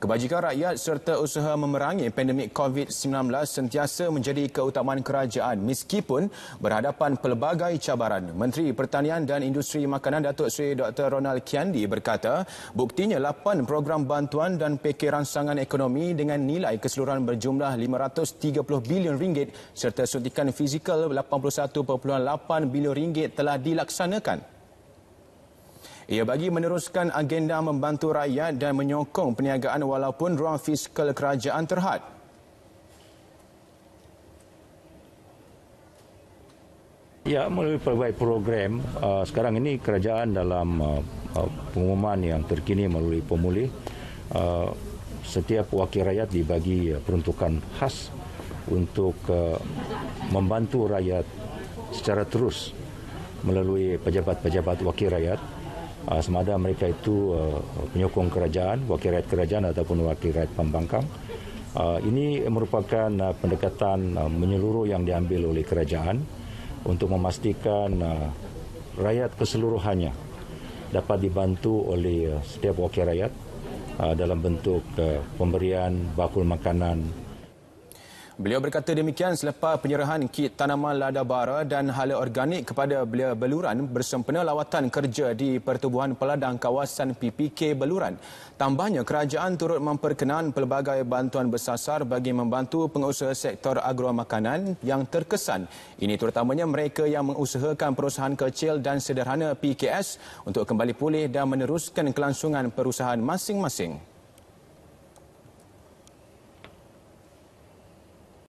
Kebajikan rakyat serta usaha memerangi pandemik COVID-19 sentiasa menjadi keutamaan kerajaan meskipun berhadapan pelbagai cabaran. Menteri Pertanian dan Industri Makanan Datuk Seri Dr. Ronald Kiandi berkata, buktinya 8 program bantuan dan pekerjaan rangsangan ekonomi dengan nilai keseluruhan berjumlah 530 bilion ringgit serta suntikan fizikal 81.8 bilion ringgit telah dilaksanakan. Ia bagi meneruskan agenda membantu rakyat dan menyokong perniagaan walaupun ruang fiskal kerajaan terhad. Ya, melalui pelbagai program, uh, sekarang ini kerajaan dalam uh, uh, pengumuman yang terkini melalui pemulih, setiap wakil rakyat dibagi peruntukan khas untuk membantu rakyat secara terus melalui pejabat-pejabat wakil rakyat uh, ah, semada mereka itu ah, penyokong kerajaan, wakil rakyat kerajaan ataupun wakil rakyat pembangkang. Ah, ini merupakan pendekatan menyeluruh yang diambil oleh kerajaan untuk memastikan rakyat keseluruhannya dapat dibantu oleh setiap wakil rakyat dalam bentuk pemberian bakul makanan Beliau berkata demikian selepas penyerahan kit tanaman lada bara dan hala organik kepada belia beluran bersempena lawatan kerja di Pertubuhan Peladang Kawasan PPK Beluran. Tambahnya, kerajaan turut memperkenan pelbagai bantuan bersasar bagi membantu pengusaha sektor agro makanan yang terkesan. Ini terutamanya mereka yang mengusahakan perusahaan kecil dan sederhana PKS untuk kembali pulih dan meneruskan kelangsungan perusahaan masing-masing.